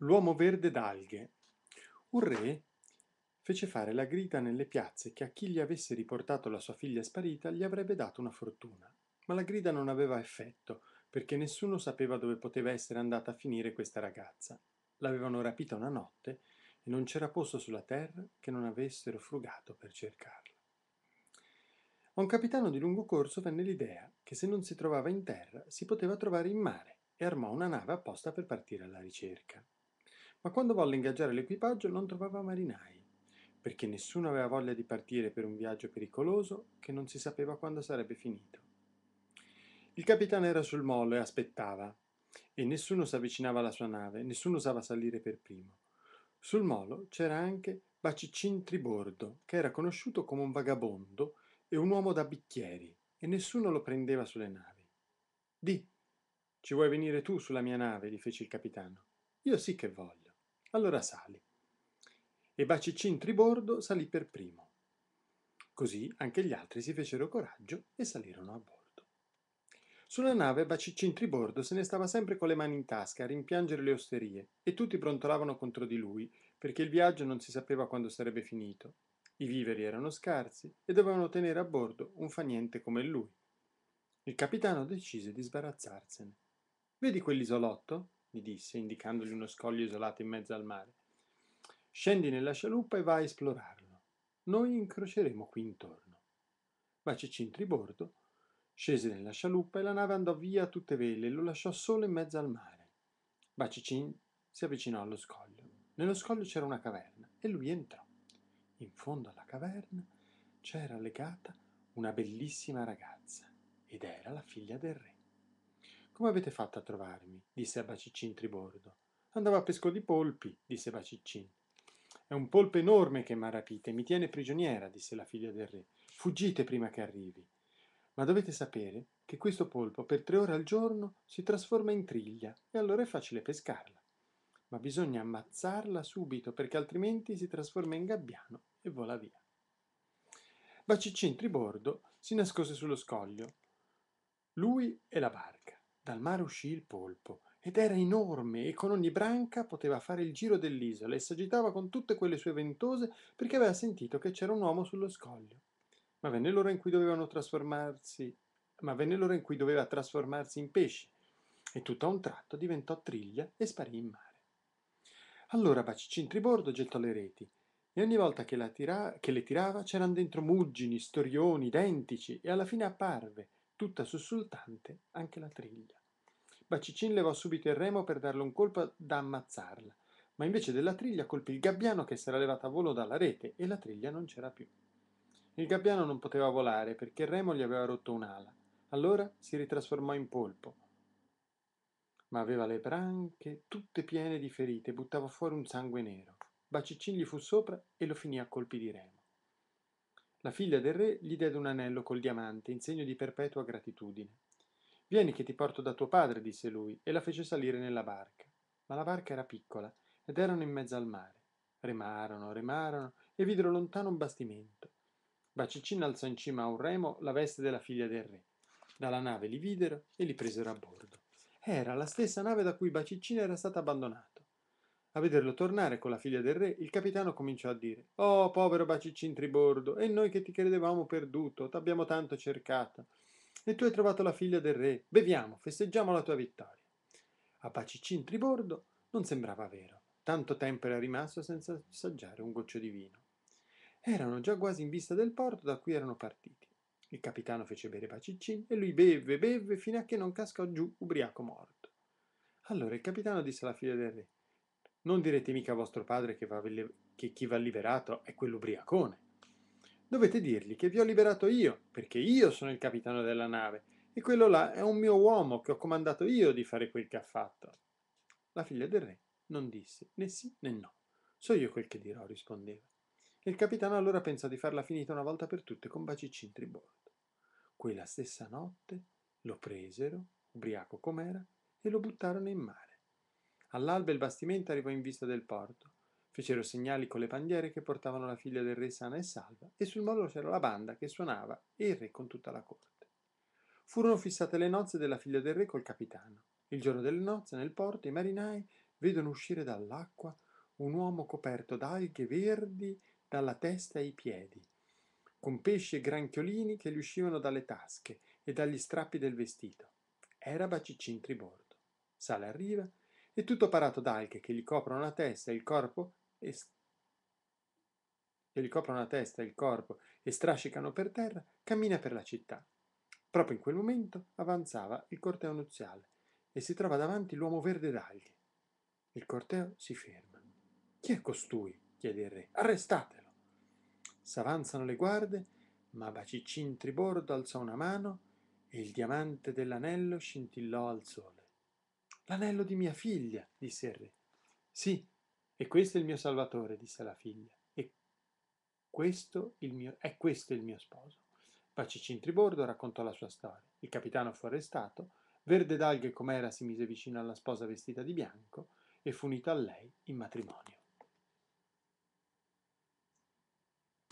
L'uomo verde d'alghe. Un re fece fare la grida nelle piazze che a chi gli avesse riportato la sua figlia sparita gli avrebbe dato una fortuna. Ma la grida non aveva effetto, perché nessuno sapeva dove poteva essere andata a finire questa ragazza. L'avevano rapita una notte e non c'era posto sulla terra che non avessero frugato per cercarla. A un capitano di lungo corso venne l'idea che se non si trovava in terra si poteva trovare in mare e armò una nave apposta per partire alla ricerca ma quando volle ingaggiare l'equipaggio non trovava marinai, perché nessuno aveva voglia di partire per un viaggio pericoloso che non si sapeva quando sarebbe finito. Il capitano era sul molo e aspettava, e nessuno s'avvicinava alla sua nave, nessuno osava salire per primo. Sul molo c'era anche Bacicin Tribordo, che era conosciuto come un vagabondo e un uomo da bicchieri, e nessuno lo prendeva sulle navi. Di, ci vuoi venire tu sulla mia nave? gli fece il capitano. Io sì che voglio allora sali. E Bacicin Tribordo salì per primo. Così anche gli altri si fecero coraggio e salirono a bordo. Sulla nave Bacicin Tribordo se ne stava sempre con le mani in tasca a rimpiangere le osterie e tutti brontolavano contro di lui perché il viaggio non si sapeva quando sarebbe finito. I viveri erano scarsi e dovevano tenere a bordo un faniente come lui. Il capitano decise di sbarazzarsene. Vedi quell'isolotto? mi disse, indicandogli uno scoglio isolato in mezzo al mare. Scendi nella scialuppa e vai a esplorarlo. Noi incroceremo qui intorno. Vacicì in tribordo, scese nella scialuppa e la nave andò via a tutte vele e lo lasciò solo in mezzo al mare. Bacicin si avvicinò allo scoglio. Nello scoglio c'era una caverna e lui entrò. In fondo alla caverna c'era legata una bellissima ragazza ed era la figlia del re. Come avete fatto a trovarmi? disse a Baciccin Tribordo. Andavo a pesco di polpi, disse Baciccin. È un polpo enorme che m'ha rapita e mi tiene prigioniera, disse la figlia del re. Fuggite prima che arrivi. Ma dovete sapere che questo polpo per tre ore al giorno si trasforma in triglia e allora è facile pescarla. Ma bisogna ammazzarla subito perché altrimenti si trasforma in gabbiano e vola via. Baciccin Tribordo si nascose sullo scoglio, lui e la barca. Dal mare uscì il polpo, ed era enorme e con ogni branca poteva fare il giro dell'isola e s'agitava con tutte quelle sue ventose perché aveva sentito che c'era un uomo sullo scoglio. Ma venne l'ora in cui dovevano trasformarsi, ma venne l'ora in cui doveva trasformarsi in pesci e tutto a un tratto diventò triglia e sparì in mare. Allora Bacicin Tribordo gettò le reti e ogni volta che, tira, che le tirava c'erano dentro muggini, storioni, dentici e alla fine apparve, tutta sussultante anche la triglia. Bacicin levò subito il remo per darle un colpo da ammazzarla, ma invece della triglia colpì il gabbiano che si era levato a volo dalla rete e la triglia non c'era più. Il gabbiano non poteva volare perché il remo gli aveva rotto un'ala. Allora si ritrasformò in polpo, ma aveva le branche tutte piene di ferite e buttava fuori un sangue nero. Bacicin gli fu sopra e lo finì a colpi di remo. La figlia del re gli diede un anello col diamante in segno di perpetua gratitudine. Vieni che ti porto da tuo padre, disse lui, e la fece salire nella barca. Ma la barca era piccola ed erano in mezzo al mare. Remarono, remarono e videro lontano un bastimento. Bacicina alzò in cima a un remo la veste della figlia del re. Dalla nave li videro e li presero a bordo. Era la stessa nave da cui Bacicina era stata abbandonata. A vederlo tornare con la figlia del re, il capitano cominciò a dire «Oh, povero Baciccin Tribordo, e noi che ti credevamo perduto, t'abbiamo tanto cercata. E tu hai trovato la figlia del re. Beviamo, festeggiamo la tua vittoria». A Baciccin Tribordo non sembrava vero. Tanto tempo era rimasto senza assaggiare un goccio di vino. Erano già quasi in vista del porto da cui erano partiti. Il capitano fece bere Baciccin e lui beve, beve, fino a che non cascò giù ubriaco morto. Allora il capitano disse alla figlia del re non direte mica a vostro padre che, va, che chi va liberato è quell'ubriacone. Dovete dirgli che vi ho liberato io, perché io sono il capitano della nave e quello là è un mio uomo che ho comandato io di fare quel che ha fatto. La figlia del re non disse né sì né no. So io quel che dirò, rispondeva. E il capitano allora pensò di farla finita una volta per tutte con in tribordo. Quella stessa notte lo presero, ubriaco com'era, e lo buttarono in mare. All'alba il bastimento arrivò in vista del porto. Fecero segnali con le bandiere che portavano la figlia del re sana e salva, e sul molo c'era la banda che suonava e il re con tutta la corte. Furono fissate le nozze della figlia del re col capitano. Il giorno delle nozze, nel porto, i marinai vedono uscire dall'acqua un uomo coperto d'alghe verdi dalla testa ai piedi, con pesci e granchiolini che gli uscivano dalle tasche e dagli strappi del vestito. Era Baciccin Tribordo. Sale a riva e tutto parato d'alghe che gli coprono la testa e il corpo e che gli coprono la testa e il corpo e strascicano per terra, cammina per la città. Proprio in quel momento avanzava il corteo nuziale e si trova davanti l'uomo verde d'alghe. Il corteo si ferma. Chi è costui? chiede il re. Arrestatelo! S'avanzano le guardie, ma Baciccin Tribordo alzò una mano e il diamante dell'anello scintillò al sole l'anello di mia figlia, disse il re. Sì, e questo è il mio salvatore, disse la figlia. E questo il mio, è questo il mio sposo. Pacicintribordo raccontò la sua storia. Il capitano fu arrestato, Verde d'alghe com'era si mise vicino alla sposa vestita di bianco e fu unito a lei in matrimonio.